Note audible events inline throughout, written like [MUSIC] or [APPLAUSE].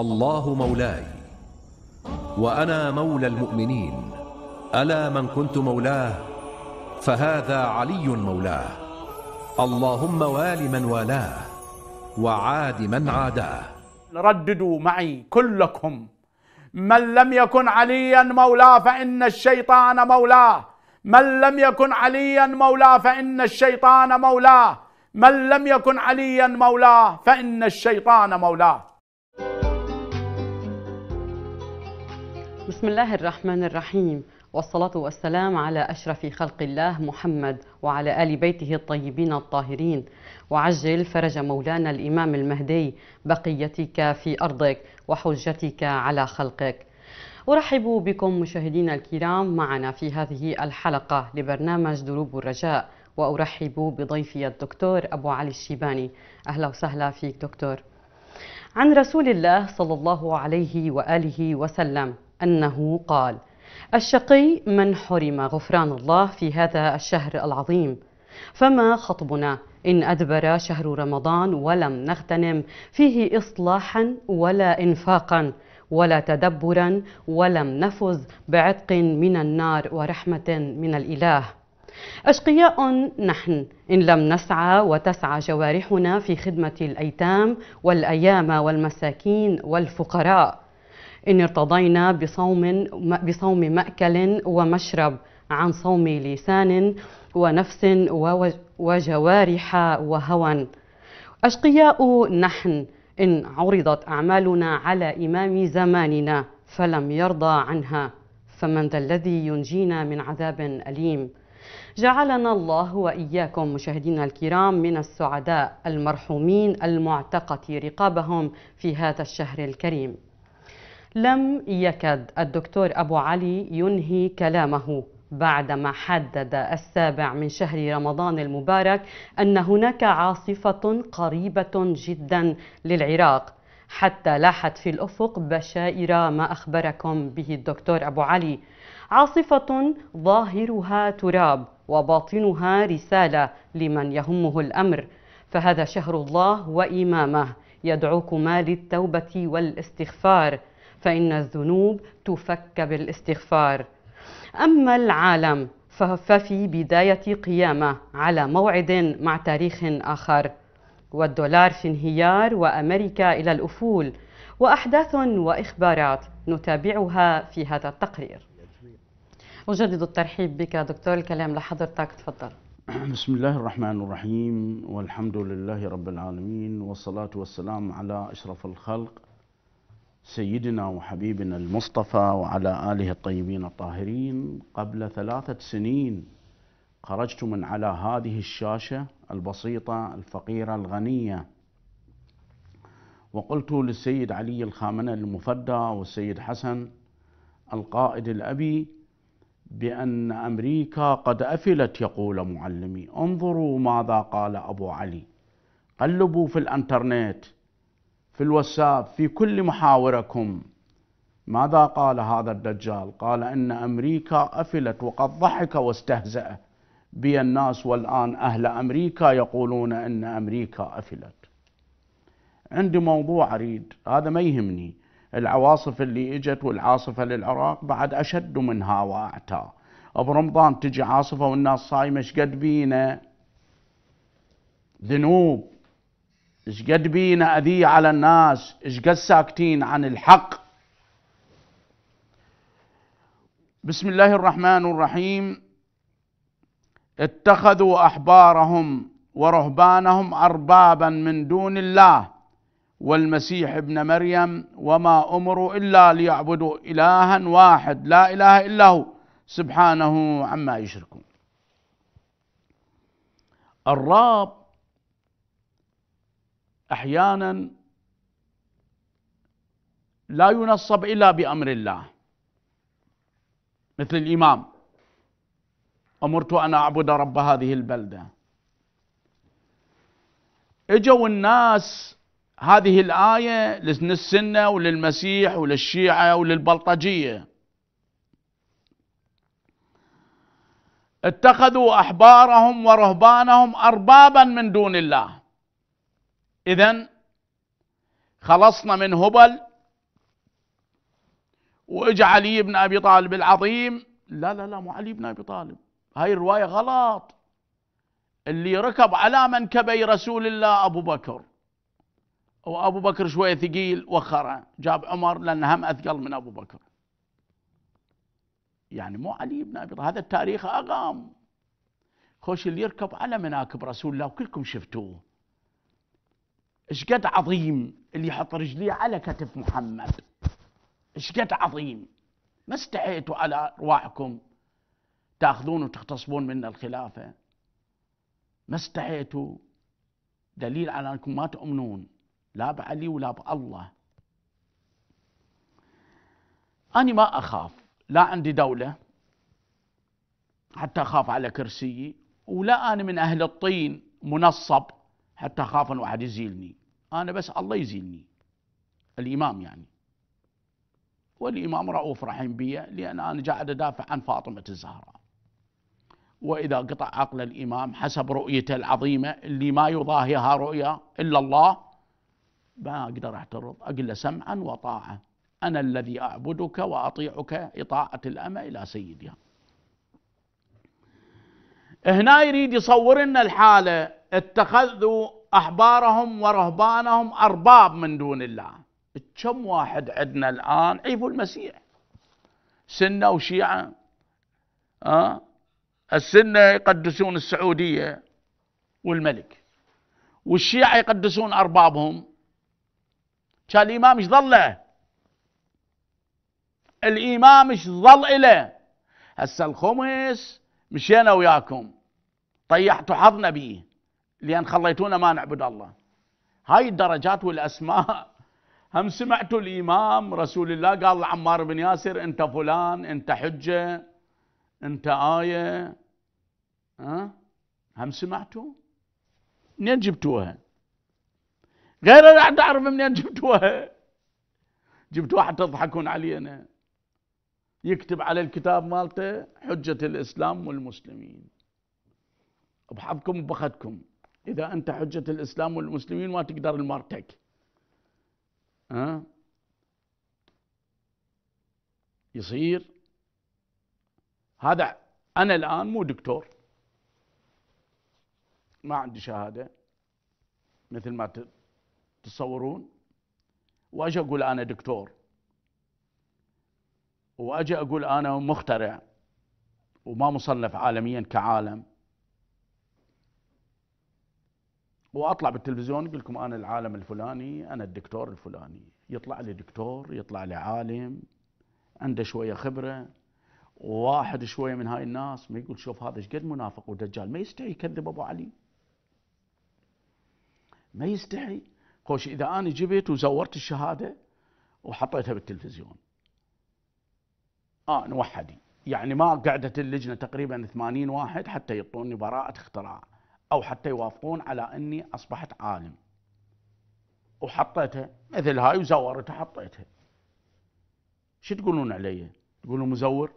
الله مولاي وأنا مولى المؤمنين ألا من كنت مولاه فهذا علي مولاه اللهم وال من والاه وعاد من عاداه رددوا معي كلكم من لم يكن عليا مولاه فإن الشيطان مولاه من لم يكن عليا مولاه فإن الشيطان مولاه من لم يكن عليا مولاه فإن الشيطان مولاه بسم الله الرحمن الرحيم والصلاة والسلام على أشرف خلق الله محمد وعلى آل بيته الطيبين الطاهرين وعجل فرج مولانا الإمام المهدي بقيتك في أرضك وحجتك على خلقك أرحب بكم مشاهدينا الكرام معنا في هذه الحلقة لبرنامج دروب الرجاء وأرحب بضيفي الدكتور أبو علي الشيباني أهلا وسهلا فيك دكتور عن رسول الله صلى الله عليه وآله وسلم أنه قال الشقي من حرم غفران الله في هذا الشهر العظيم فما خطبنا إن أدبر شهر رمضان ولم نغتنم فيه إصلاحا ولا إنفاقا ولا تدبرا ولم نفز بعتق من النار ورحمة من الإله أشقياء نحن إن لم نسعى وتسعى جوارحنا في خدمة الأيتام والأيام والمساكين والفقراء إن ارتضينا بصوم, بصوم مأكل ومشرب عن صوم لسان ونفس وجوارح وهوى أشقياء نحن إن عرضت أعمالنا على إمام زماننا فلم يرضى عنها فمن ذا الذي ينجينا من عذاب أليم جعلنا الله وإياكم مشاهدينا الكرام من السعداء المرحومين المعتقة رقابهم في هذا الشهر الكريم لم يكد الدكتور أبو علي ينهي كلامه بعدما حدد السابع من شهر رمضان المبارك أن هناك عاصفة قريبة جدا للعراق حتى لاحت في الأفق بشائر ما أخبركم به الدكتور أبو علي عاصفة ظاهرها تراب وباطنها رسالة لمن يهمه الأمر فهذا شهر الله وإمامه يدعوكما للتوبة والاستغفار فإن الذنوب تفك بالاستغفار أما العالم ففي بداية قيامة على موعد مع تاريخ آخر والدولار في انهيار وأمريكا إلى الأفول وأحداث وإخبارات نتابعها في هذا التقرير أجدد الترحيب بك دكتور الكلام لحضرتك تفضل [CLEARS THROAT] بسم الله الرحمن الرحيم والحمد لله رب العالمين والصلاة والسلام على أشرف الخلق سيدنا وحبيبنا المصطفى وعلى آله الطيبين الطاهرين قبل ثلاثة سنين خرجت من على هذه الشاشة البسيطة الفقيرة الغنية وقلت للسيد علي الخامنة المفدى والسيد حسن القائد الأبي بأن أمريكا قد أفلت يقول معلمي انظروا ماذا قال أبو علي قلبوا في الأنترنت في الواتساب في كل محاوركم ماذا قال هذا الدجال قال ان امريكا افلت وقد ضحك واستهزأ بي الناس والان اهل امريكا يقولون ان امريكا افلت عندي موضوع اريد هذا ما يهمني العواصف اللي اجت والعاصفه للعراق بعد اشد منها واعتى برمضان تجي عاصفه والناس صايمه ايش قد بينا ذنوب إش قد بينا اذية على الناس إش قد ساكتين عن الحق بسم الله الرحمن الرحيم اتخذوا احبارهم ورهبانهم اربابا من دون الله والمسيح ابن مريم وما امروا الا ليعبدوا الها واحد لا اله الا هو سبحانه عما يشركون الراب احيانا لا ينصب الا بامر الله مثل الامام امرت ان اعبد رب هذه البلده اجوا الناس هذه الايه للسنه وللمسيح وللشيعه وللبلطجيه اتخذوا احبارهم ورهبانهم اربابا من دون الله إذا خلصنا من هبل واجى علي بن أبي طالب العظيم لا لا لا مو علي بن أبي طالب هاي الرواية غلط اللي ركب على منكبي رسول الله أبو بكر وأبو بكر شوية ثقيل وخره جاب عمر لان هم أثقل من أبو بكر يعني مو علي بن أبي طالب هذا التاريخ أقام خوش اللي يركب على مناكب رسول الله وكلكم شفتوه اشقد عظيم اللي يحط رجليه على كتف محمد اشقد عظيم ما استحيتوا على ارواحكم تاخذون وتغتصبون منا الخلافه ما استحيتوا دليل على انكم ما تؤمنون لا بعلي ولا بالله أنا ما أخاف لا عندي دولة حتى أخاف على كرسيي ولا أنا من أهل الطين منصب حتى أخاف أن واحد يزيلني أنا بس الله يزيني الإمام يعني والإمام رؤوف رحيم بي لأن أنا قاعد أدافع عن فاطمة الزهراء وإذا قطع عقل الإمام حسب رؤيته العظيمة اللي ما يضاهيها رؤيا إلا الله ما أقدر أعترض أقول له سمعا وطاعة أنا الذي أعبدك وأطيعك إطاعة الأمة إلى سيدها هنا يريد يصور لنا الحالة اتخذوا أحبارهم ورهبانهم أرباب من دون الله كم واحد عندنا الآن عيبوا المسيح سنة وشيعة أه؟ السنة يقدسون السعودية والملك والشيعة يقدسون أربابهم كان الإمام ايش ظله الإمام ايش ظل إله هسه الخمس مشينا وياكم طيحتوا حظنا بيه لأن خليتونا ما نعبد الله هاي الدرجات والأسماء هم سمعتوا الإمام رسول الله قال لعمار بن ياسر أنت فلان أنت حجة أنت آية ها هم سمعتوا منين جبتوها غير أنا أعرف منين جبتوها جبتوها حتى تضحكون علينا يكتب على الكتاب مالته حجة الإسلام والمسلمين بحظكم وبخدكم إذا أنت حجة الإسلام والمسلمين ما تقدر المرتك أه؟ يصير هذا أنا الآن مو دكتور ما عندي شهادة مثل ما تتصورون وأجي أقول أنا دكتور وأجي أقول أنا مخترع وما مصنف عالميا كعالم واطلع بالتلفزيون اقول لكم انا العالم الفلاني انا الدكتور الفلاني يطلع لي دكتور يطلع لي عالم عنده شويه خبره واحد شويه من هاي الناس ما يقول شوف هذا ايش قد منافق ودجال ما يستحي يكذب ابو علي ما يستحي خوش اذا انا جبت وزورت الشهاده وحطيتها بالتلفزيون اه نوحدي يعني ما قعدت اللجنه تقريبا 80 واحد حتى يعطوني براءه اختراع أو حتى يوافقون على أني أصبحت عالم وحطيتها مثل هاي وزورتها حطيتها شو تقولون علي تقولون مزور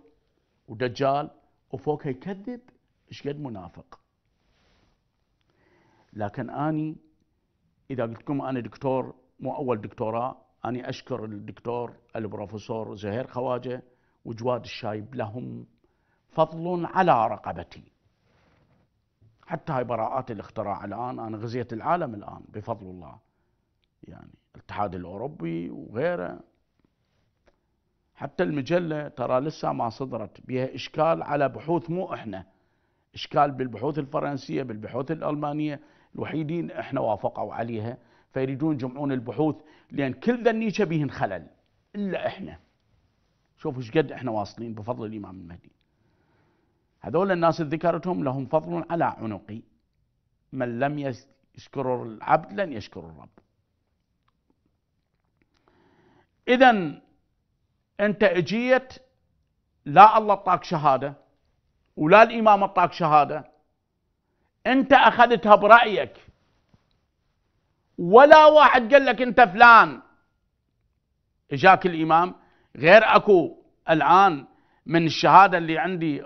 ودجال وفوقها يكذب ايش قد منافق لكن اني اذا قلت لكم انا دكتور مو اول دكتوراه اني اشكر الدكتور البروفيسور زهير خواجه وجواد الشايب لهم فضل على رقبتي حتى هاي براءات الاختراع الآن أنا غزيت العالم الآن بفضل الله يعني الاتحاد الأوروبي وغيره حتى المجلة ترى لسه ما صدرت بها إشكال على بحوث مو إحنا إشكال بالبحوث الفرنسية بالبحوث الألمانية الوحيدين إحنا وافقوا عليها فيريدون يجمعون البحوث لأن كل ذا النيشه بهن خلل إلا إحنا شوفوا ايش قد احنا واصلين بفضل الامام المهدي هذول الناس ذكرتهم لهم فضل على عنقي من لم يشكر العبد لن يشكر الرب اذا انت اجيت لا الله اعطاك شهاده ولا الامام اعطاك شهاده انت اخذتها برايك ولا واحد قال لك انت فلان اجاك الامام غير اكو الان من الشهاده اللي عندي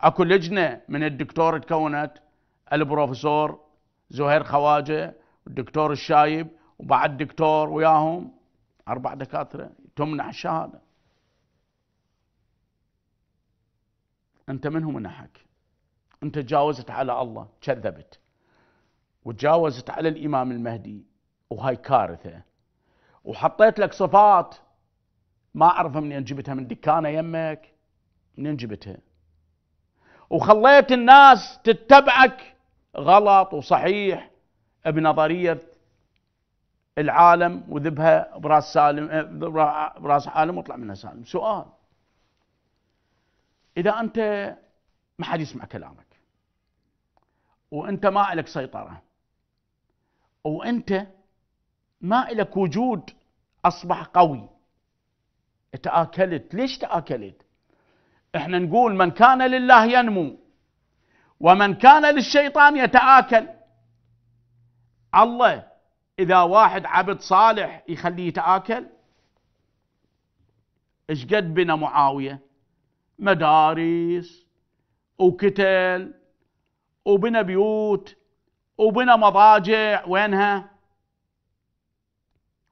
اكو لجنه من الدكتور تكونت البروفيسور زهير خواجه والدكتور الشايب وبعد دكتور وياهم اربع دكاتره تمنع الشهاده انت منهم منحك انت تجاوزت على الله كذبت وتجاوزت على الامام المهدي وهاي كارثه وحطيت لك صفات ما اعرف منين جبتها من دكانه يمك منين جبتها وخليت الناس تتبعك غلط وصحيح بنظريه العالم وذبها براس سالم براس عالم واطلع منها سالم سؤال اذا انت ما حد يسمع كلامك وانت ما لك سيطره وانت ما لك وجود اصبح قوي تاكلت ليش تاكلت احنا نقول من كان لله ينمو ومن كان للشيطان يتآكل الله إذا واحد عبد صالح يخليه يتآكل ايش قد بنا معاوية مدارس وكتل وبنا بيوت وبنا مضاجع وينها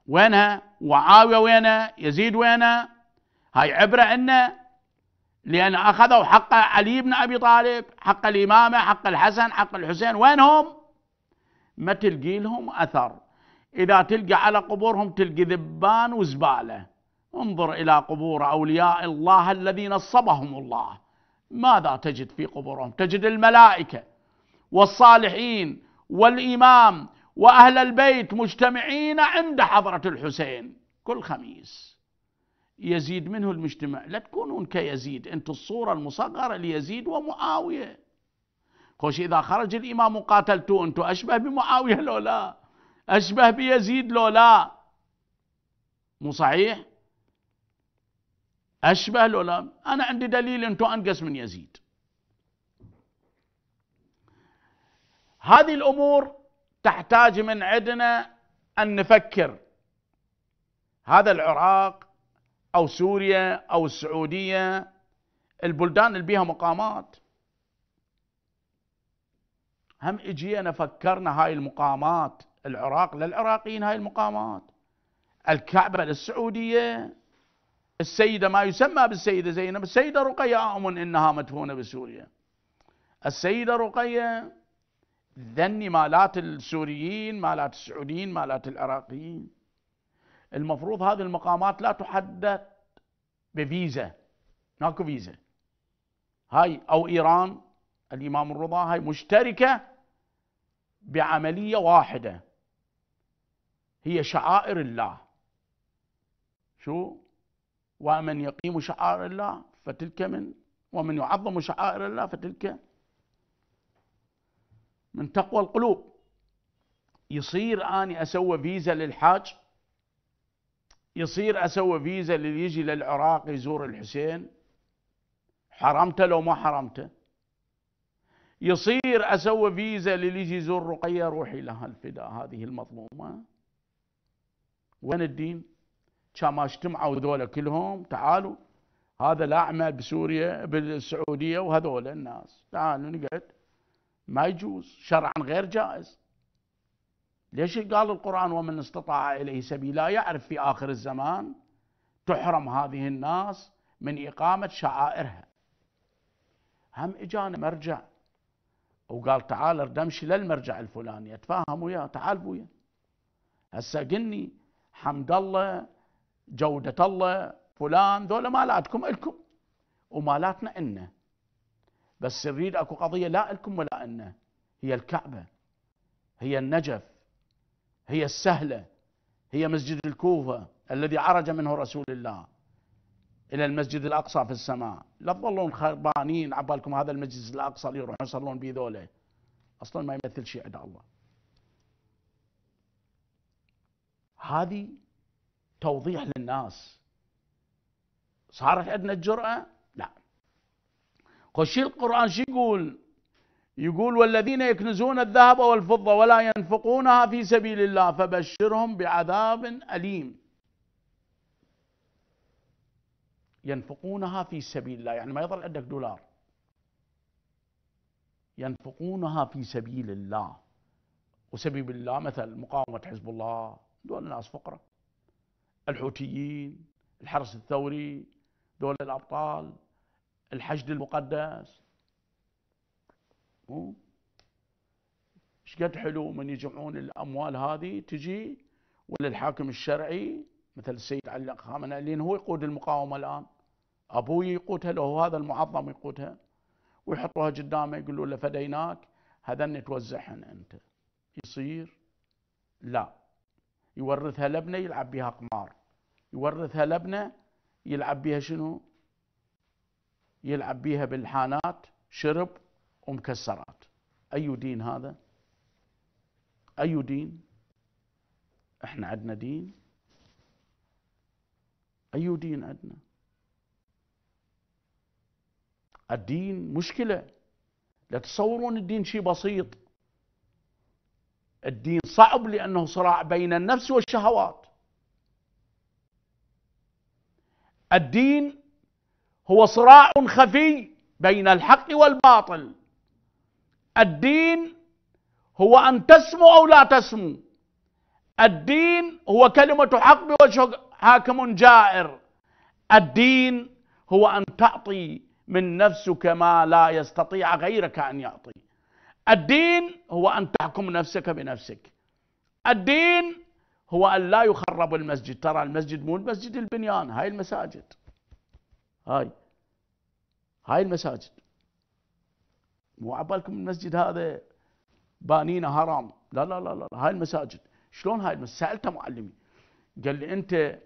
وينها وعاوية وينها يزيد وينها هاي عبرة عنا لأن أخذوا حق علي بن أبي طالب حق الإمامة حق الحسن حق الحسين وينهم ما تلقي لهم أثر إذا تلقى على قبورهم تلقي ذبان وزبالة انظر إلى قبور أولياء الله الذين نصبهم الله ماذا تجد في قبورهم تجد الملائكة والصالحين والإمام وأهل البيت مجتمعين عند حضرة الحسين كل خميس يزيد منه المجتمع لا تكونون كيزيد أنتم الصورة المصغرة ليزيد ومعاوية خوش إذا خرج الإمام وقاتلتوا أنتم أشبه بمعاوية لو لا أشبه بيزيد لو لا مو صحيح أشبه لو لا أنا عندي دليل أنتم أنقص من يزيد هذه الأمور تحتاج من عندنا أن نفكر هذا العراق أو سوريا أو السعودية البلدان اللي بيها مقامات هم اجينا فكرنا هاي المقامات العراق للعراقيين هاي المقامات الكعبة للسعودية السيدة ما يسمى بالسيدة زينب السيدة رقية آمن إنها مدفونة بسوريا السيدة رقية ذني مالات السوريين مالات السعوديين مالات العراقيين المفروض هذه المقامات لا تحدد بفيزا ماكو فيزا هاي او ايران الامام الرضا هاي مشتركه بعمليه واحده هي شعائر الله شو ومن يقيم شعائر الله فتلك من ومن يعظم شعائر الله فتلك من تقوى القلوب يصير اني اسوي فيزا للحاج يصير اسوي فيزا للي يجي للعراق يزور الحسين حرمته لو ما حرمته يصير اسوي فيزا للي يجي يزور رقيه روحي لها الفداء هذه المظلومه وين الدين كما اجتمعوا ذولا كلهم تعالوا هذا الاعمى بسوريا بالسعوديه وهذول الناس تعالوا نقعد ما يجوز شرعا غير جائز ليش قال القرآن ومن استطاع إليه سبيلا يعرف في آخر الزمان تحرم هذه الناس من إقامة شعائرها هم إجانا مرجع وقال تعال اردمشي للمرجع الفلاني اتفاهم وياه تعال بويا هسه قلني حمد الله جودة الله فلان ذولا مالاتكم الكم ومالاتنا إنا بس نريد اكو قضية لا الكم ولا إنا هي الكعبة هي النجف هي السهلة هي مسجد الكوفة الذي عرج منه رسول الله إلى المسجد الأقصى في السماء لا تظلون خربانين عبالكم هذا المسجد الأقصى اللي يروحون يصلون به ذولا أصلا ما يمثل شيء عند الله هذه توضيح للناس صارت عندنا الجرأة لا خشي القرآن شو يقول يقول والذين يكنزون الذهب والفضة ولا ينفقونها في سبيل الله فبشرهم بعذاب أليم ينفقونها في سبيل الله يعني ما يظل عندك دولار ينفقونها في سبيل الله وسبيل الله مثل مقاومة حزب الله دول الناس فقرة الحوثيين الحرس الثوري دول الأبطال الحشد المقدس ايش قد حلو من يجمعون الاموال هذه تجي وللحاكم الشرعي مثل السيد علي خامنئي لان هو يقود المقاومه الان ابوي يقودها لو هذا المعظم يقودها ويحطوها قدامه يقولوا له فديناك هذن توزعهن انت يصير لا يورثها لابنه يلعب بها قمار يورثها لابنه يلعب بها شنو يلعب بها بالحانات شرب ومكسرات أي دين هذا أي دين احنا عندنا دين أي دين عندنا الدين مشكلة لا تصورون الدين شيء بسيط الدين صعب لأنه صراع بين النفس والشهوات الدين هو صراع خفي بين الحق والباطل الدين هو أن تسمو أو لا تسمو الدين هو كلمة حق بوجه حاكم جائر الدين هو أن تعطي من نفسك ما لا يستطيع غيرك أن يعطي الدين هو أن تحكم نفسك بنفسك الدين هو أن لا يخرب المسجد ترى المسجد مو المسجد البنيان هاي المساجد هاي هاي المساجد مو عبالكم المسجد هذا بانينا هرم لا لا لا لا هاي المساجد شلون هاي المساجد سالته معلمي قال لي انت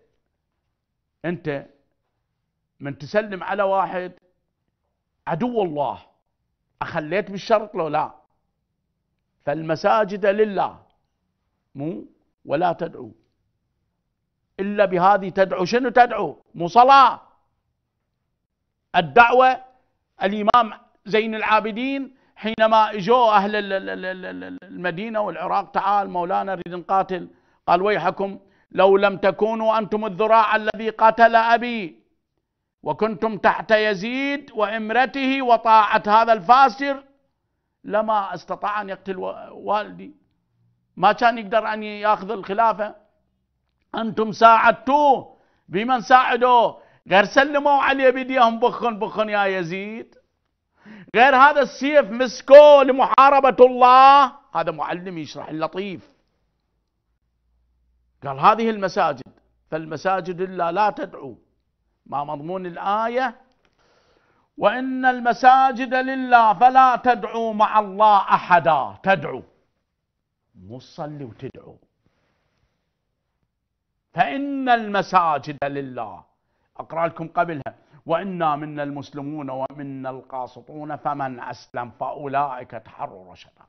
انت من تسلم على واحد عدو الله اخليت بالشرط لو لا فالمساجد لله مو ولا تدعو الا بهذه تدعو شنو تدعو مو صلاه الدعوه الامام زين العابدين حينما اجوا اهل المدينه والعراق تعال مولانا نريد نقاتل قال ويحكم لو لم تكونوا انتم الذراع الذي قتل ابي وكنتم تحت يزيد وامرته وطاعه هذا الفاسر لما استطاع ان يقتل والدي ما كان يقدر ان ياخذ الخلافه انتم ساعدتوه بمن ساعدوه غير سلموا عليه بيديهم بخن بخن يا يزيد غير هذا السيف مسكو لمحاربة الله هذا معلم يشرح اللطيف قال هذه المساجد فالمساجد إلا لا تدعو ما مضمون الآية وإن المساجد لله فلا تدعو مع الله أحدا تدعو مو تصلي وتدعو فإن المساجد لله أقرأ لكم قبلها وإنا منا المسلمون ومنا القاسطون فمن أسلم فأولئك تحروا رشدا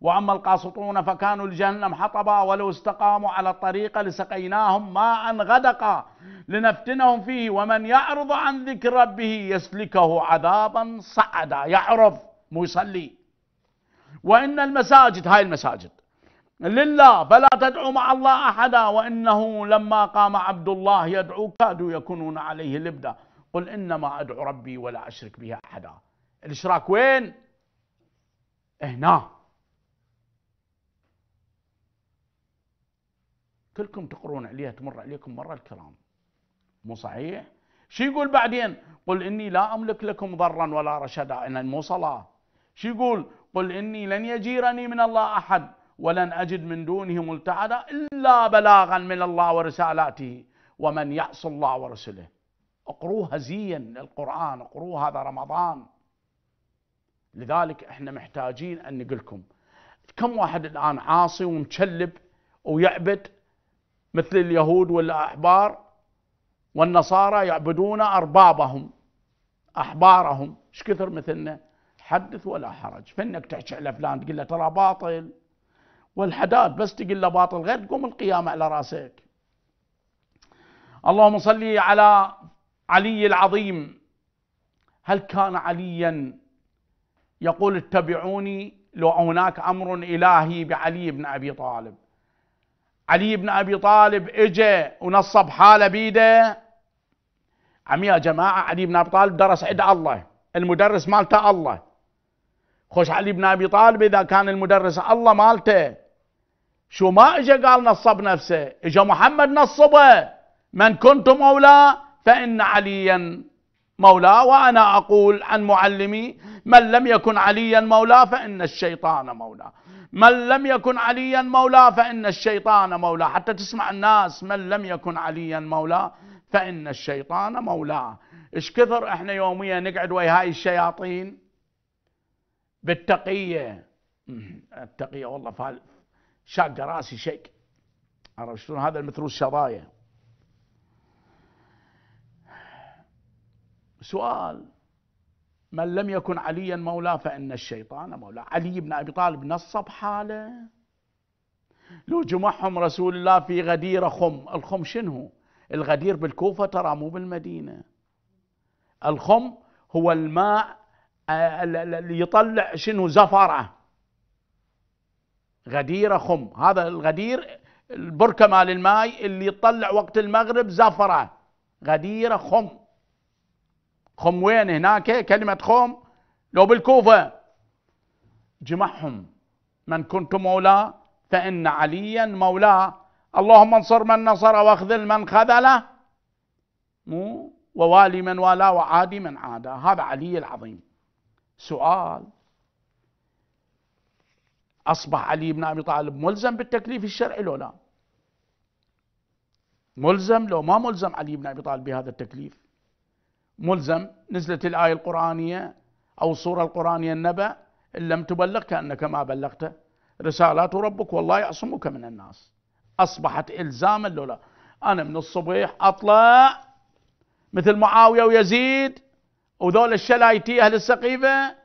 وأما القاسطون فكانوا لجهنم حطبا ولو استقاموا على الطريق لسقيناهم ماء غدقا لنفتنهم فيه ومن يعرض عن ذكر ربه يسلكه عذابا صعدا يعرض مو يصلي وإن المساجد هاي المساجد لله فلا تدعو مع الله أحدا وإنه لما قام عبد الله يدعو كادوا يكونون عليه لبدا قل إنما أدعو ربي ولا أشرك به أحدا الإشراك وين هنا كلكم تقرون عليها تمر عليكم مرة الكرام مو صحيح شو يقول بعدين قل إني لا أملك لكم ضرا ولا رشدا إن مو صلاة شو يقول قل إني لن يجيرني من الله أحد ولن أجد من دونه ملتعدا إلا بلاغا من الله ورسالاته ومن يعص الله ورسله اقروه هزيا القرآن اقروه هذا رمضان لذلك احنا محتاجين ان نقول لكم كم واحد الان عاصي ومتشلب ويعبد مثل اليهود والاحبار والنصارى يعبدون اربابهم احبارهم ايش كثر مثلنا حدث ولا حرج فانك تحكي على فلان تقول له ترى باطل والحداد بس تقول له باطل غير تقوم القيامه على راسك اللهم صل على علي العظيم هل كان عليا يقول اتبعوني لو هناك امر الهي بعلي بن ابي طالب علي بن ابي طالب اجى ونصب حاله بيده عمي يا جماعه علي بن ابي طالب درس عند الله المدرس مالته الله خوش علي بن ابي طالب اذا كان المدرس الله مالته شو ما اجى قال نصب نفسه اجى محمد نصبه من كنتم اولى فإن عليا مولاه وأنا أقول عن معلمي من لم يكن عليا مولاه فإن الشيطان مولاه من لم يكن عليا مولاه فإن الشيطان مولاه حتى تسمع الناس من لم يكن عليا مولاه فإن الشيطان مولاه إيش كثر إحنا يوميا نقعد ويا هاي الشياطين بالتقية التقية والله فال شاق راسي شيء عرفت شلون هذا المثروس شظايا سؤال من لم يكن عليا مولاه فإن الشيطان مولاه علي بن أبي طالب نصب حاله لو جمعهم رسول الله في غدير خم الخم شنو الغدير بالكوفة ترى مو بالمدينة الخم هو الماء آه، اللي يطلع شنو زفرة غدير خم هذا الغدير البركة مال الماي اللي يطلع وقت المغرب زفرة غدير خم خم وين هناك كلمة خم لو بالكوفة جمعهم من كنت مولاه فإن عليا مولاه اللهم انصر من نصر واخذل من خذله مو ووالي من والاه وعادي من عاداه هذا علي العظيم سؤال أصبح علي بن أبي طالب ملزم بالتكليف الشرعي لو لا ملزم لو ما ملزم علي بن أبي طالب بهذا التكليف ملزم نزلت الآية القرآنية أو الصورة القرآنية النبأ إن لم تبلغ كأنك ما بلغته رسالات ربك والله يعصمك من الناس أصبحت إلزاما لولا أنا من الصبح أطلع مثل معاوية ويزيد وذول الشلايتي أهل السقيفة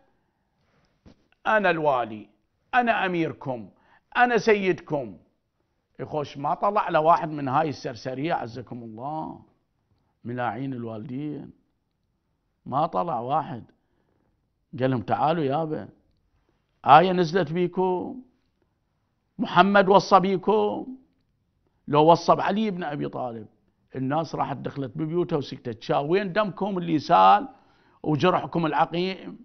أنا الوالي أنا أميركم أنا سيدكم يخوش ما طلع لواحد من هاي السرسرية عزكم الله ملاعين الوالدين ما طلع واحد قال لهم تعالوا يابا آية نزلت بيكم محمد وصى بيكم لو وصى بعلي بن أبي طالب الناس راحت دخلت ببيوتها وسكتت شا وين دمكم اللي سال وجرحكم العقيم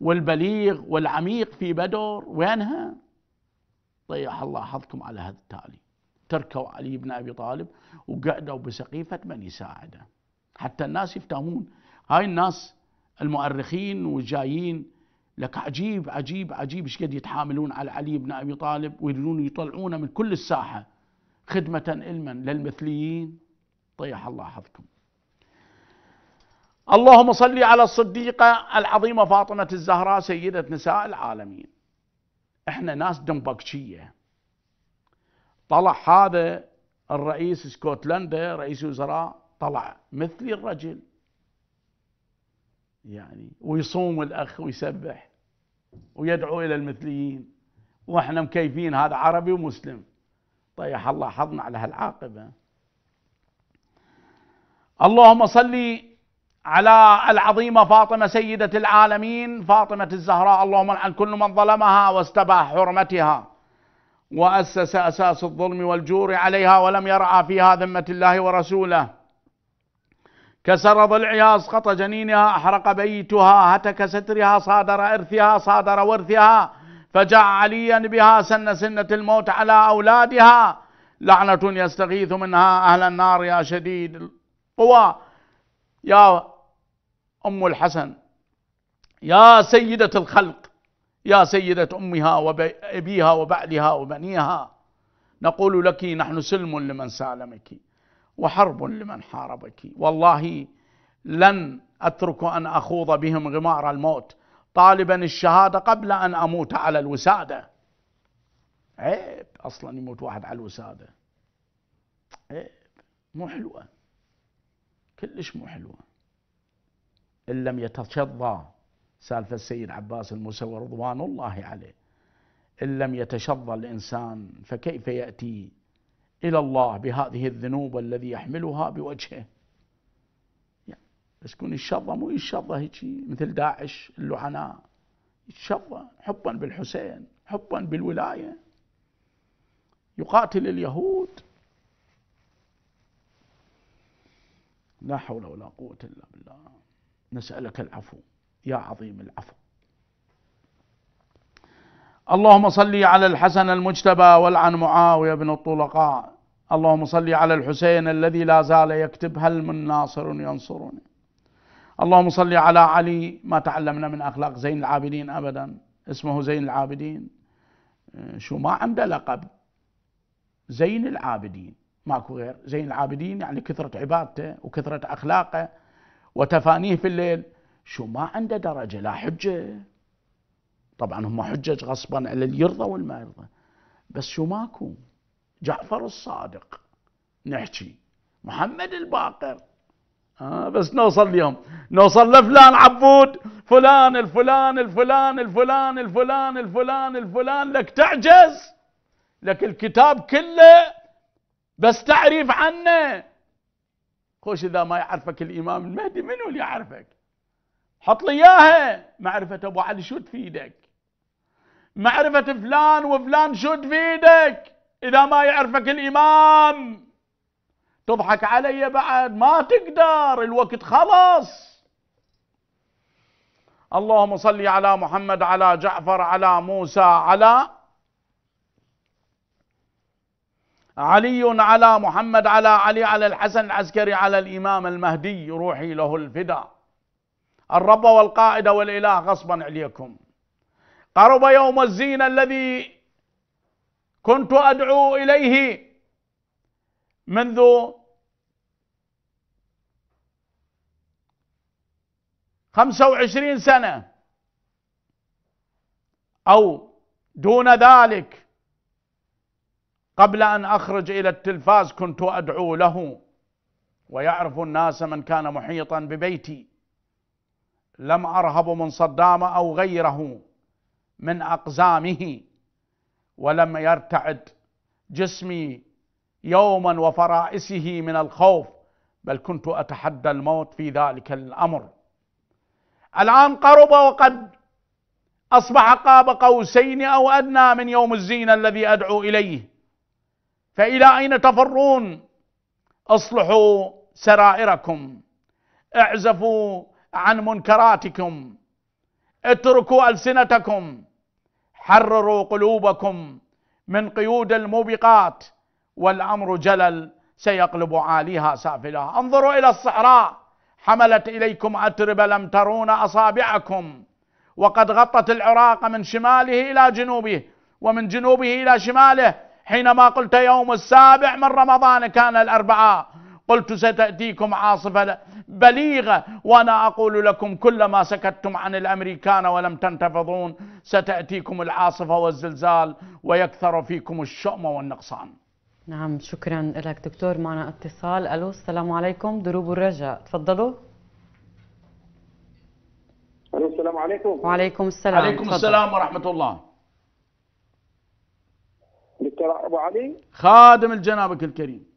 والبليغ والعميق في بدر وينها طيح الله حظكم على هذا التالي تركوا علي بن أبي طالب وقعدوا بسقيفة من يساعده حتى الناس يفتهمون هاي الناس المؤرخين وجايين لك عجيب عجيب عجيب ايش قد يتحاملون على علي بن ابي طالب ويريدون يطلعونه من كل الساحه خدمه علما للمثليين طيح الله حظكم اللهم صل على الصديقة العظيمة فاطمة الزهراء سيدة نساء العالمين احنا ناس دنبكشية طلع هذا الرئيس اسكتلندا رئيس وزراء طلع مثلي الرجل يعني ويصوم الأخ ويسبح ويدعو إلى المثليين وإحنا مكيفين هذا عربي ومسلم طيح الله حظنا على هالعاقبة اللهم صل على العظيمة فاطمة سيدة العالمين فاطمة الزهراء اللهم عن كل من ظلمها واستباح حرمتها وأسس أساس الظلم والجور عليها ولم يرعى فيها ذمة الله ورسوله كسر ضلعها اسقط جنينها احرق بيتها هتك سترها صادر ارثها صادر ورثها فجاء عليا بها سن سنة الموت على اولادها لعنة يستغيث منها اهل النار يا شديد القوى يا ام الحسن يا سيدة الخلق يا سيدة امها وابيها وبعلها وبنيها نقول لك نحن سلم لمن سالمك وحرب لمن حاربك والله لن أترك أن أخوض بهم غمار الموت طالبا الشهادة قبل أن أموت على الوسادة عيب أصلا يموت واحد على الوسادة عيب مو حلوة كلش مو حلوة إن لم يتشظى سالفة السيد عباس المسوى رضوان الله عليه إن لم يتشظى الإنسان فكيف يأتي إلى الله بهذه الذنوب الذي يحملها بوجهه يعني بس كون الشظة مو الشظة هيجي مثل داعش اللعناء الشظة حبا بالحسين حبا بالولاية يقاتل اليهود لا حول ولا قوة إلا بالله نسألك العفو يا عظيم العفو اللهم صل على الحسن المجتبى والعن معاوية بن الطلقاء اللهم صل على الحسين الذي لا زال يكتب هل من ناصر ينصرني اللهم صل على علي ما تعلمنا من أخلاق زين العابدين أبدا اسمه زين العابدين شو ما عنده لقب زين العابدين ماكو غير زين العابدين يعني كثرة عبادته وكثرة أخلاقه وتفانيه في الليل شو ما عنده درجة لا حجة طبعا هم حجج غصبا على اللي يرضى والما يرضى بس شو ماكو جعفر الصادق نحكي محمد الباقر آه بس نوصل اليوم نوصل لفلان عبود فلان الفلان الفلان الفلان الفلان الفلان الفلان لك تعجز لك الكتاب كله بس تعريف عنه خوش اذا ما يعرفك الامام المهدي منو اللي يعرفك حط لي اياها معرفه ابو علي شو تفيدك معرفه فلان وفلان شو تفيدك إذا ما يعرفك الإمام تضحك علي بعد ما تقدر الوقت خلص اللهم صل على محمد على جعفر على موسى على علي على محمد على علي على الحسن العسكري على الإمام المهدي روحي له الفدا الرب والقائد والإله غصبا عليكم قرب يوم الزينة الذي كنت أدعو إليه منذ خمسة وعشرين سنة أو دون ذلك قبل أن أخرج إلى التلفاز كنت أدعو له ويعرف الناس من كان محيطا ببيتي لم أرهب من صدام أو غيره من أقزامه ولم يرتعد جسمي يوما وفرائسه من الخوف بل كنت اتحدى الموت في ذلك الامر الان قرب وقد اصبح قاب قوسين او ادنى من يوم الزينه الذي ادعو اليه فالى اين تفرون اصلحوا سرائركم اعزفوا عن منكراتكم اتركوا السنتكم حرروا قلوبكم من قيود الموبقات والأمر جلل سيقلب عاليها سافلها انظروا إلى الصحراء حملت إليكم أتربة لم ترون أصابعكم وقد غطت العراق من شماله إلى جنوبه ومن جنوبه إلى شماله حينما قلت يوم السابع من رمضان كان الأربعاء قلت ستأتيكم عاصفة بليغة وأنا أقول لكم كلما سكتتم عن الأمريكان ولم تنتفضون ستأتيكم العاصفة والزلزال ويكثر فيكم الشؤم والنقصان نعم شكرا لك دكتور معنا اتصال ألو السلام عليكم دروب الرجاء تفضلوا ألو السلام عليكم وعليكم السلام عليكم تفضل. السلام ورحمة الله دكتور أبو علي خادم الجنابك الكريم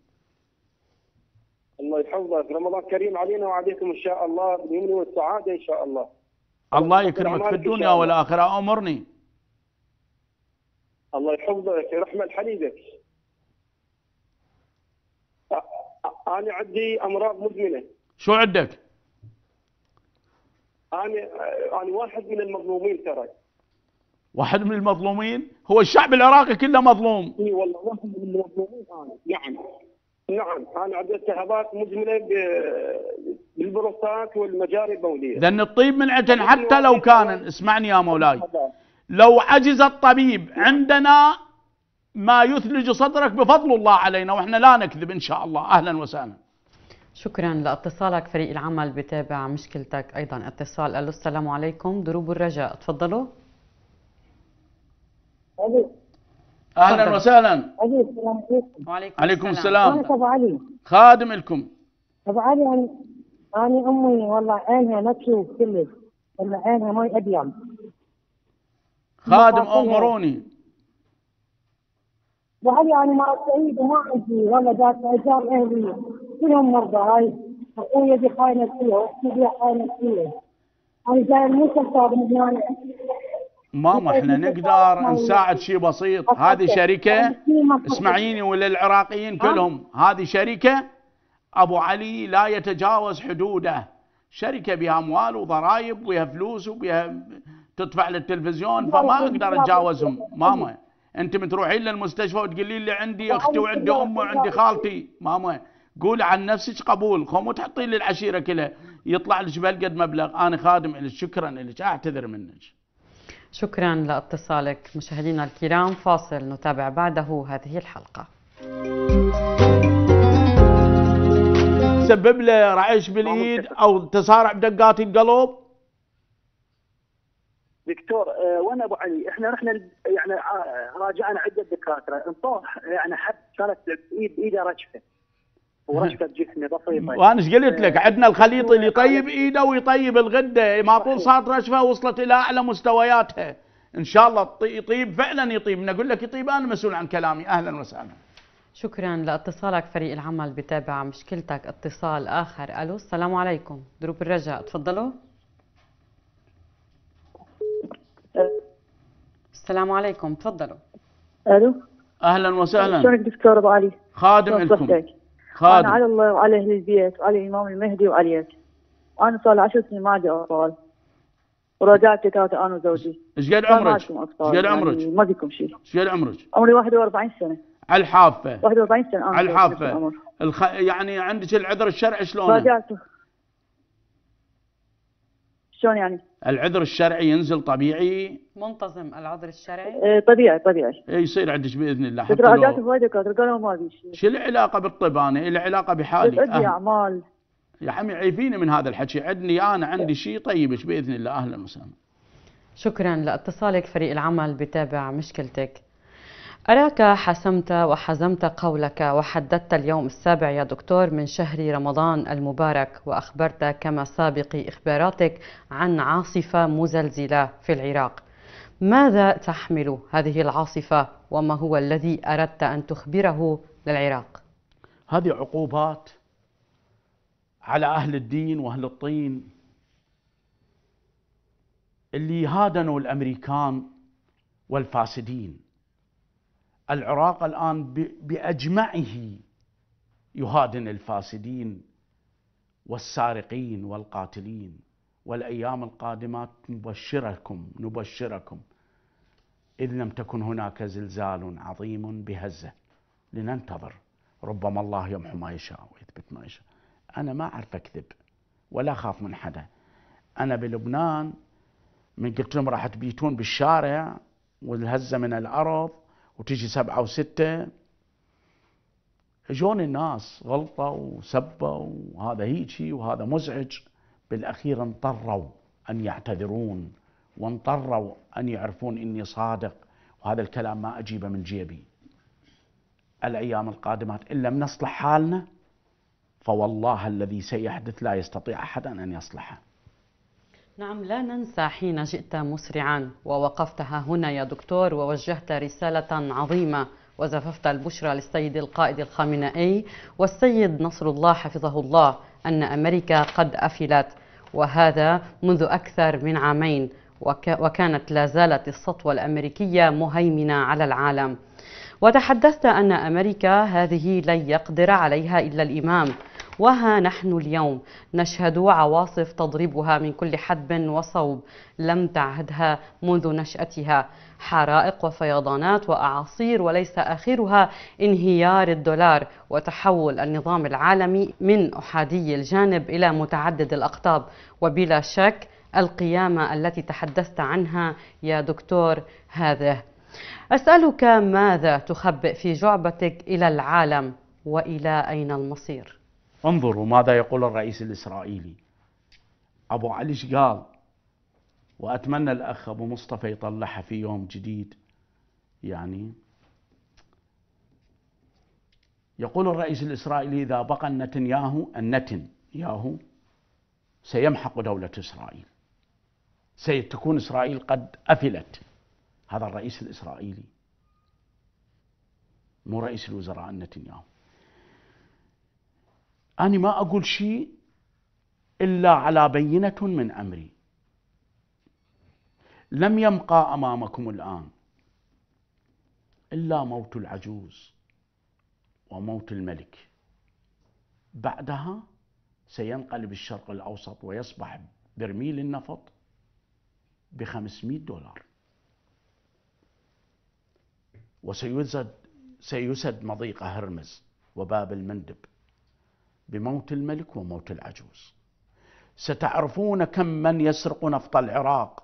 الله يحفظك رمضان كريم علينا وعليكم ان شاء الله باليمن والسعاده ان شاء الله الله يكرمك في الدنيا والاخره امرني الله يحفظك يرحم حليبك انا عندي امراض مزمنه شو عندك؟ انا انا واحد من المظلومين ترى واحد من المظلومين؟ هو الشعب العراقي كله مظلوم اي والله واحد من المظلومين انا يعني. نعم انا عندي التهابات مزمنه بالبروستات والمجاري البوليه لان الطيب من عتن حتى لو كان اسمعني يا مولاي لو عجز الطبيب عندنا ما يثلج صدرك بفضل الله علينا واحنا لا نكذب ان شاء الله اهلا وسهلا شكرا لاتصالك فريق العمل بتابع مشكلتك ايضا اتصال الو السلام عليكم دروب الرجاء تفضلوا اهلا وسهلا وعليكم عليكم السلام انا ابو علي خادم لكم ابو علي انا انا امي والله عينها ما تشوف كلش ولا عينها ماي ابيض خادم امروني ابو علي انا ما سعيد وما عندي والله جات اجار اهلي كلهم مرضى هاي اخويا دي خاينه فيها اختي دي خاينه فيها انا جاي مو كسر من هنا ماما احنا نقدر نساعد شيء بسيط هذه شركة اسمعيني وللعراقيين آه. كلهم هذه شركة أبو علي لا يتجاوز حدوده شركة بها أموال وضرائب وبها فلوس وبها تدفع للتلفزيون فما أقدر أتجاوزهم ماما أنت بتروحين للمستشفى وتقولي لي عندي أختي وعندي أمي وعندي خالتي ماما قول عن نفسك قبول خو تحطين لي للعشيرة كلها يطلع لك بهالقد مبلغ أنا خادم لك شكرا لك أعتذر منك شكرا لاتصالك مشاهدينا الكرام فاصل نتابع بعده هذه الحلقة سبب له رعش بالايد او تسارع بدقات القلب دكتور آه، وانا ابو علي احنا رحنا يعني آه، راجعنا عده دكاتره انطوه يعني حد كانت ايده رجفه ورشفه تجي بسيطه طيب. وانا ايش قلت لك آه. عندنا الخليط اللي يطيب طيب ايده ويطيب الغده إيه، ما طول صارت رشفه وصلت الى اعلى مستوياتها ان شاء الله يطيب فعلا يطيب انا اقول لك يطيب انا مسؤول عن كلامي اهلا وسهلا شكرا لاتصالك فريق العمل بتابع مشكلتك اتصال اخر الو السلام عليكم دروب الرجاء تفضلوا السلام عليكم تفضلوا الو اهلا وسهلا شلونك دكتور ابو علي خادم لكم خادم انا على الله وعلى اهل البيت وعلى الامام المهدي وعليك وانا صار لي 10 سنين ما عندي اطفال ورجعت تتاتى انا وزوجي ايش قد عمرك؟ ايش قد يعني عمرك؟ ما بكم شيء ايش قد عمرك؟ عمري 41 سنه على الحافه 41 سنه انا على الحافه الخ... يعني عندك العذر الشرعي شلون؟ راجعت شلون يعني؟ العذر الشرعي ينزل طبيعي منتظم العذر الشرعي؟ إيه، طبيعي طبيعي إيه، يصير عندك باذن الله حتى تراجعت هواي دكاتره قالوا ما في شيء شو العلاقه بالطب انا؟ إيه، العلاقه علاقه بحالي عندي أه. اعمال يا حمي عيفيني من هذا الحكي عدني انا عندي شيء طيبش باذن الله اهلا وسهلا شكرا لاتصالك فريق العمل بتابع مشكلتك أراك حسمت وحزمت قولك وحددت اليوم السابع يا دكتور من شهر رمضان المبارك وأخبرت كما سابق إخباراتك عن عاصفة مزلزلة في العراق ماذا تحمل هذه العاصفة وما هو الذي أردت أن تخبره للعراق؟ هذه عقوبات على أهل الدين وأهل الطين اللي هادنوا الأمريكان والفاسدين العراق الآن بأجمعه يهادن الفاسدين والسارقين والقاتلين والأيام القادمة نبشركم نبشركم إذ لم تكن هناك زلزال عظيم بهزة لننتظر ربما الله يمحو ما يشاء ويثبت ما يشاء أنا ما أعرف أكذب ولا أخاف من حدا أنا بلبنان من قلت لهم راح تبيتون بالشارع والهزة من الأرض وتيجي سبعة وستة جون الناس غلطة وسبة وهذا هيجي وهذا مزعج بالأخير انطروا أن يعتذرون وانطروا أن يعرفون إني صادق وهذا الكلام ما أجيبه من جيبي الأيام القادمات إن لم نصلح حالنا فوالله الذي سيحدث لا يستطيع أحد أن يصلحه نعم لا ننسى حين جئت مسرعا ووقفت ها هنا يا دكتور ووجهت رسالة عظيمة وزففت البشرى للسيد القائد الخامنئي والسيد نصر الله حفظه الله أن أمريكا قد أفلت وهذا منذ أكثر من عامين وكانت لا زالت السطوة الأمريكية مهيمنة على العالم وتحدثت أن أمريكا هذه لن يقدر عليها إلا الإمام وها نحن اليوم نشهد عواصف تضربها من كل حدب وصوب لم تعهدها منذ نشأتها حرائق وفيضانات وأعاصير وليس آخرها انهيار الدولار وتحول النظام العالمي من أحادي الجانب إلى متعدد الأقطاب وبلا شك القيامة التي تحدثت عنها يا دكتور هذه أسألك ماذا تخبئ في جعبتك إلى العالم وإلى أين المصير؟ انظروا ماذا يقول الرئيس الإسرائيلي أبو علي قال وأتمنى الأخ أبو مصطفى يطلعها في يوم جديد يعني يقول الرئيس الإسرائيلي إذا بقى نتنياهو النتن ياهو سيمحق دولة إسرائيل ستكون إسرائيل قد أفلت هذا الرئيس الإسرائيلي مو رئيس الوزراء نتنياهو أنا ما أقول شيء إلا على بينة من أمري لم يبقى أمامكم الآن إلا موت العجوز وموت الملك بعدها سينقلب الشرق الأوسط ويصبح برميل النفط بخمسمائة دولار وسيسد سيسد مضيق هرمز وباب المندب بموت الملك وموت العجوز ستعرفون كم من يسرق نفط العراق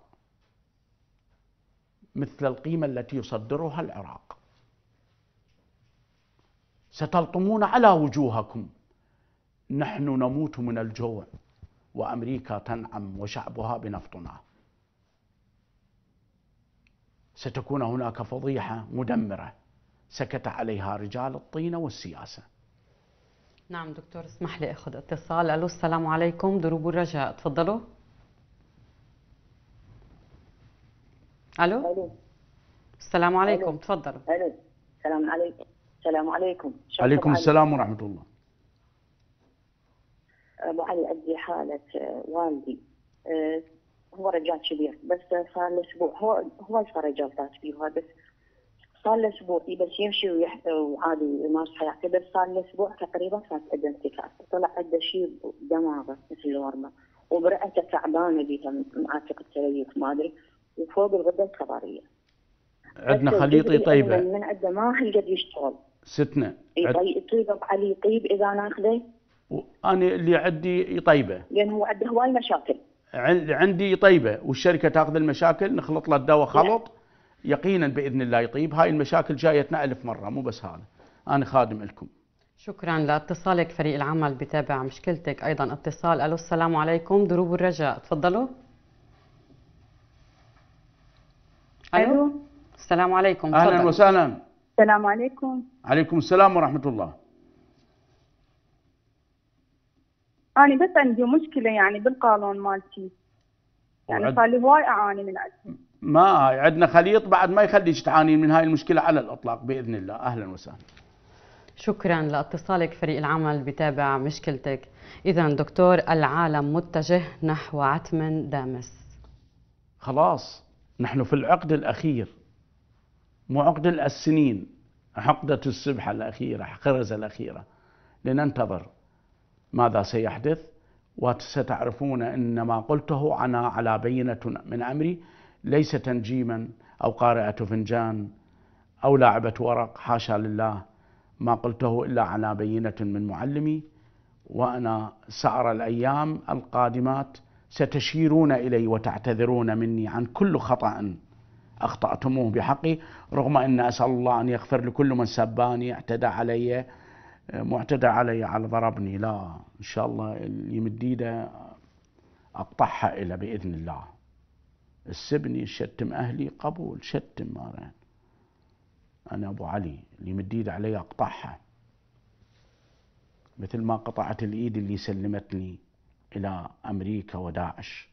مثل القيمة التي يصدرها العراق ستلطمون على وجوهكم نحن نموت من الجوع وأمريكا تنعم وشعبها بنفطنا ستكون هناك فضيحة مدمرة سكت عليها رجال الطين والسياسة نعم دكتور اسمح لي اخذ اتصال الو السلام عليكم دروب الرجاء تفضلوا الو الو السلام عليكم تفضلوا الو السلام عليكم السلام عليكم عليكم السلام ورحمه الله ابو علي عندي حاله آه، والدي آه، هو رجال كبير بس صار له اسبوع هو هو صار رجال فات بس صار له اسبوع بس يمشي وعادي يمارس حياته بس صار له اسبوع تقريبا كانت عنده انتكاس طلع عنده شيء بدماغه مثل الورمه وبرئته تعبانه بيها معاتق التليف ما ادري وفوق الغده الكظريه عندنا خليط طيبه من عنده ما قد يشتغل ستنا طيب، يطيب علي يطيب اذا ناخذه انا اللي عندي يطيبه لان هو عنده هواي مشاكل عندي طيبه والشركه تاخذ المشاكل نخلط له الدواء خلط يقينا باذن الله يطيب هاي المشاكل جايتنا ألف مره مو بس هذا انا خادم لكم شكرا لاتصالك فريق العمل بتابع مشكلتك ايضا اتصال الو السلام عليكم دروب الرجاء تفضلوا الو السلام عليكم اهلا تفضل. وسهلا السلام عليكم عليكم السلام ورحمه الله انا بس عندي مشكله يعني بالقانون مالتي يعني صار لي هواي اعاني من عدم ما عندنا خليط بعد ما يخليك تعانين من هاي المشكله على الاطلاق باذن الله اهلا وسهلا شكرا لاتصالك فريق العمل بتابع مشكلتك اذا دكتور العالم متجه نحو عتم دامس خلاص نحن في العقد الاخير مو عقد السنين عقدة السبحة الأخيرة خرزة الأخيرة لننتظر ماذا سيحدث وستعرفون أن ما قلته أنا على بينة من أمري ليس تنجيما أو قارئة فنجان أو لاعبة ورق حاشا لله ما قلته إلا على بينة من معلمي وأنا سأرى الأيام القادمات ستشيرون إلي وتعتذرون مني عن كل خطأ أخطأتموه بحقي رغم أن أسأل الله أن يغفر لكل من سباني اعتدى علي معتدى علي على ضربني لا إن شاء الله اليم الديدة أقطعها إلى بإذن الله السبني شتم أهلي قبول شتم مارين أنا أبو علي اللي مديد علي أقطعها مثل ما قطعت الإيد اللي سلمتني إلى أمريكا وداعش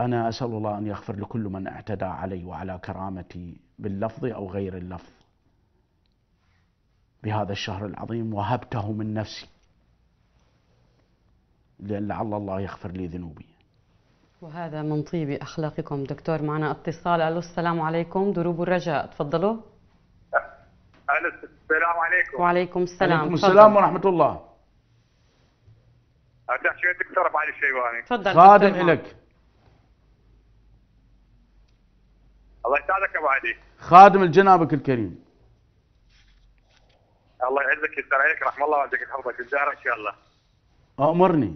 أنا أسأل الله أن يغفر لكل من اعتدى علي وعلى كرامتي باللفظ أو غير اللفظ بهذا الشهر العظيم وهبته من نفسي لعل الله يغفر لي ذنوبي وهذا من طيب اخلاقكم دكتور معنا اتصال الو السلام عليكم دروب الرجاء تفضلوا الو السلام عليكم وعليكم السلام وعليكم السلام ورحمه الله ارجع شوي دكتور معالي الشيباني تفضل خادم لك الله يسعدك ابو علي خادم الجنابك الكريم الله يعزك يستر عليك رحم الله والديك يحفظك الزهره ان شاء الله امرني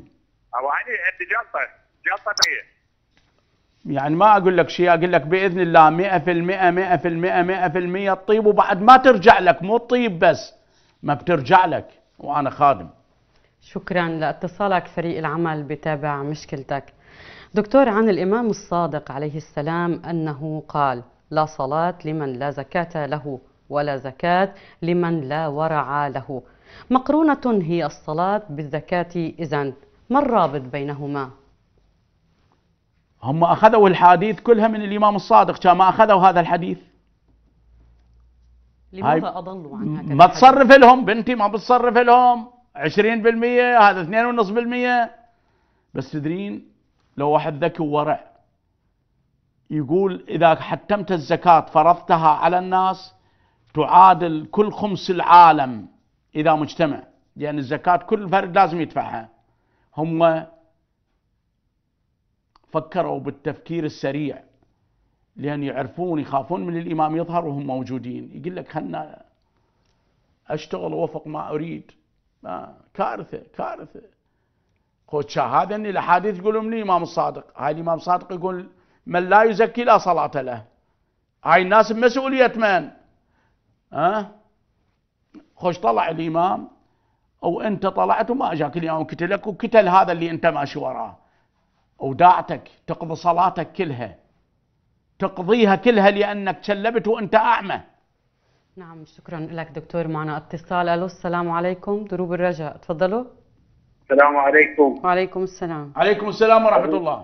او علي انت جلطه جلطه بيه يعني ما اقول لك شيء اقول لك باذن الله 100% 100% في المئة الطيب وبعد ما ترجع لك مو طيب بس ما بترجع لك وانا خادم شكرا لاتصالك فريق العمل بتابع مشكلتك دكتور عن الامام الصادق عليه السلام انه قال لا صلاه لمن لا زكاه له ولا زكاه لمن لا ورع له مقرونة هي الصلاة بالزكاة إذا ما الرابط بينهما؟ هم أخذوا الحديث كلها من الإمام الصادق كان ما أخذوا هذا الحديث لماذا أضلوا عن هكذا ما تصرف لهم بنتي ما بتصرف لهم 20% هذا 2.5% بس تدرين لو واحد ذكي وورع يقول إذا حتمت الزكاة فرضتها على الناس تعادل كل خمس العالم إذا مجتمع لأن يعني الزكاة كل فرد لازم يدفعها هم فكروا بالتفكير السريع لأن يعرفون يخافون من الإمام يظهر وهم موجودين يقول لك خلنا أشتغل وفق ما أريد آه، كارثة كارثة خوتشا هذا أن الأحاديث يقولون من الإمام الصادق هاي الإمام الصادق يقول من لا يزكي لا صلاة له هاي الناس بمسؤولية من ها أه؟ خوش طلع الامام او انت طلعت وما اجاك الامام وكتلك وكتل هذا اللي انت ماشي وراه وداعتك تقضي صلاتك كلها تقضيها كلها لانك تشلبت وانت اعمى نعم شكرا لك دكتور معنا اتصال الو السلام عليكم دروب الرجاء تفضلوا السلام عليكم وعليكم السلام عليكم السلام ورحمه الله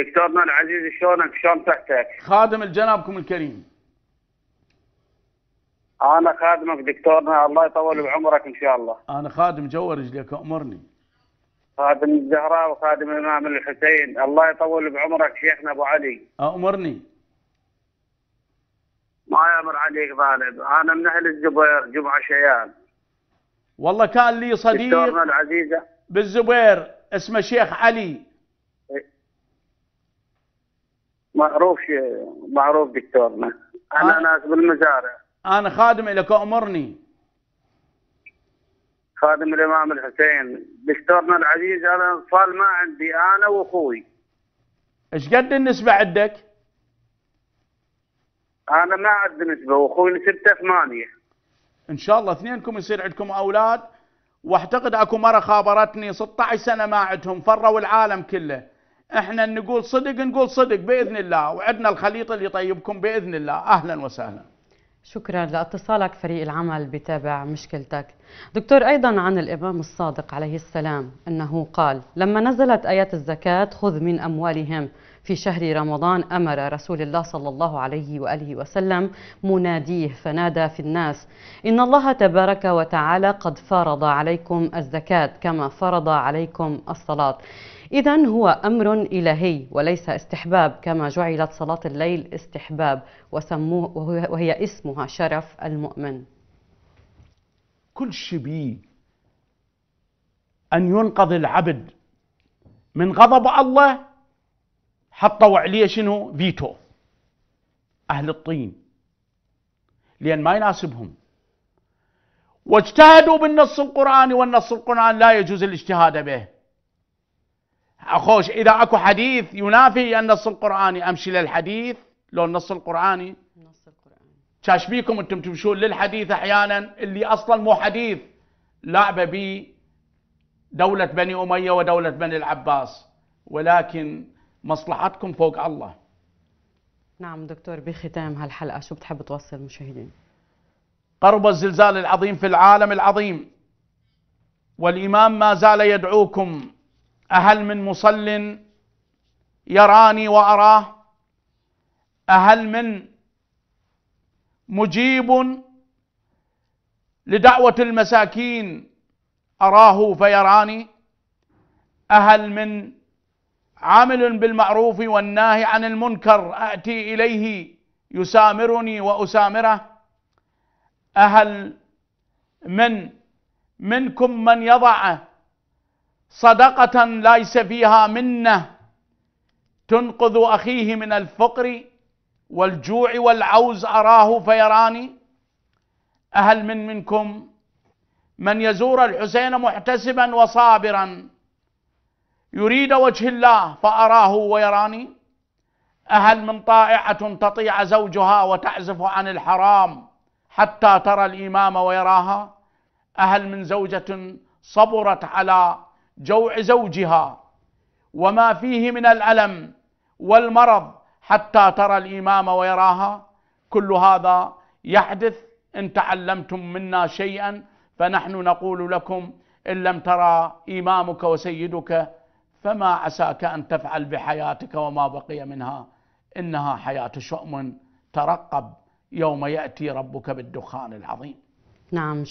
دكتورنا العزيز شلونك شلون تحتك خادم الجنابكم الكريم انا خادمك دكتورنا الله يطول بعمرك ان شاء الله انا خادم جو رجليك امرني خادم الزهراء وخادم الامام الحسين الله يطول بعمرك شيخنا ابو علي امرني ما يامر عليك ظالم انا من اهل الزبير جمعه شيان والله كان لي صديق دكتورنا العزيزه بالزبير اسمه شيخ علي معروف شيء معروف دكتورنا انا آه. ناس بالمزارع أنا خادم لك أمرني خادم الإمام الحسين دكتورنا العزيز أنا أطفال ما عندي أنا وأخوي إيش قد النسبة عندك؟ أنا ما عندي نسبة وأخوي ستة ثمانية إن شاء الله اثنينكم يصير عندكم أولاد واعتقد اكو مره خابرتني 16 سنه ما عندهم فروا العالم كله احنا نقول صدق نقول صدق باذن الله وعندنا الخليط اللي يطيبكم باذن الله اهلا وسهلا شكرا لاتصالك فريق العمل بتابع مشكلتك دكتور أيضا عن الإمام الصادق عليه السلام أنه قال لما نزلت آيات الزكاة خذ من أموالهم في شهر رمضان أمر رسول الله صلى الله عليه وآله وسلم مناديه فنادى في الناس إن الله تبارك وتعالى قد فرض عليكم الزكاة كما فرض عليكم الصلاة إذا هو أمر إلهي وليس استحباب كما جعلت صلاة الليل استحباب وسموه وهي اسمها شرف المؤمن كل شيء بيه أن ينقذ العبد من غضب الله حطوا عليه شنو فيتو أهل الطين لأن ما يناسبهم واجتهدوا بالنص القرآني والنص القراني لا يجوز الاجتهاد به اخوش اذا اكو حديث ينافي النص القراني امشي للحديث لو النص القراني النص القراني كاش بيكم انتم تمشون للحديث احيانا اللي اصلا مو حديث لعبه بي دولة بني أمية ودولة بني العباس ولكن مصلحتكم فوق الله نعم دكتور بختام هالحلقة شو بتحب توصل المشاهدين قرب الزلزال العظيم في العالم العظيم والإمام ما زال يدعوكم أهل من مصل يراني وأراه أهل من مجيب لدعوة المساكين أراه فيراني أهل من عامل بالمعروف والناهي عن المنكر أأتي إليه يسامرني وأسامره أهل من منكم من يضع صدقة ليس فيها منة تنقذ أخيه من الفقر والجوع والعوز أراه فيراني أهل من منكم من يزور الحسين محتسبا وصابرا يريد وجه الله فأراه ويراني أهل من طائعة تطيع زوجها وتعزف عن الحرام حتى ترى الإمام ويراها أهل من زوجة صبرت على جوع زوجها وما فيه من الألم والمرض حتى ترى الإمام ويراها كل هذا يحدث إن تعلمتم منا شيئا فنحن نقول لكم إن لم ترى إمامك وسيدك فما عساك أن تفعل بحياتك وما بقي منها إنها حياة شؤم ترقب يوم يأتي ربك بالدخان العظيم نعم